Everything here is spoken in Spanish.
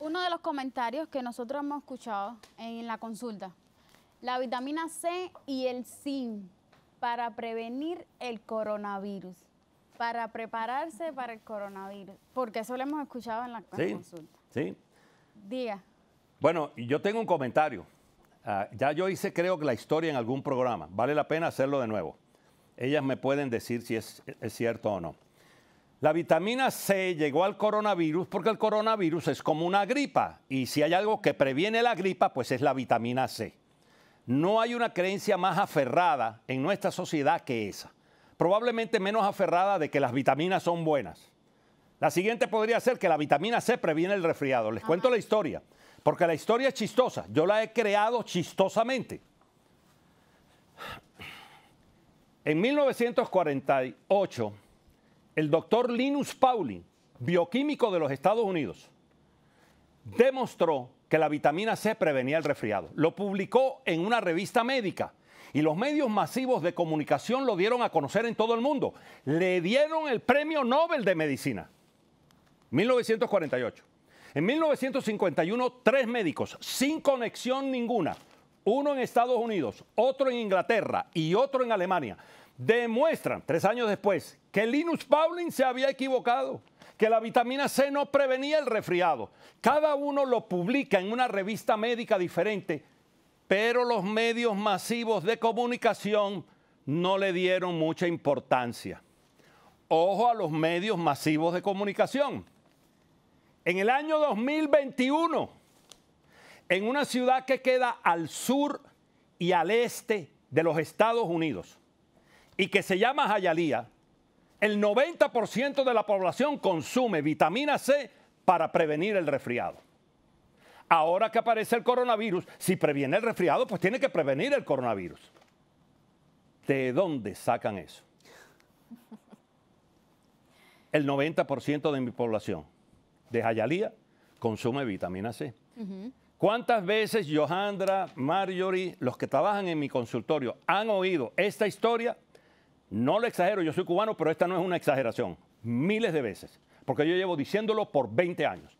Uno de los comentarios que nosotros hemos escuchado en la consulta, la vitamina C y el zinc para prevenir el coronavirus, para prepararse para el coronavirus, porque eso lo hemos escuchado en la consulta. Sí. Diga. Bueno, yo tengo un comentario. Ah, ya yo hice creo que la historia en algún programa. Vale la pena hacerlo de nuevo. Ellas me pueden decir si es cierto o no. La vitamina C llegó al coronavirus porque el coronavirus es como una gripa y si hay algo que previene la gripa, pues es la vitamina C. No hay una creencia más aferrada en nuestra sociedad que esa. Probablemente menos aferrada de que las vitaminas son buenas. La siguiente podría ser que la vitamina C previene el resfriado. Les cuento la historia, porque la historia es chistosa. Yo la he creado chistosamente. En 1948, el doctor Linus Pauling, bioquímico de los Estados Unidos, demostró que la vitamina C prevenía el resfriado. Lo publicó en una revista médica y los medios masivos de comunicación lo dieron a conocer en todo el mundo. Le dieron el premio Nobel de Medicina, 1948. En 1951, tres médicos, sin conexión ninguna, uno en Estados Unidos, otro en Inglaterra y otro en Alemania, demuestran, tres años después, que Linus Pauling se había equivocado, que la vitamina C no prevenía el resfriado. Cada uno lo publica en una revista médica diferente, pero los medios masivos de comunicación no le dieron mucha importancia. Ojo a los medios masivos de comunicación. En el año 2021, en una ciudad que queda al sur y al este de los Estados Unidos y que se llama Jayalía, el 90% de la población consume vitamina C para prevenir el resfriado. Ahora que aparece el coronavirus, si previene el resfriado, pues tiene que prevenir el coronavirus. ¿De dónde sacan eso? El 90% de mi población de Jayalía consume vitamina C. ¿Cuántas veces Johandra, Marjorie, los que trabajan en mi consultorio, han oído esta historia? No lo exagero, yo soy cubano, pero esta no es una exageración. Miles de veces, porque yo llevo diciéndolo por 20 años.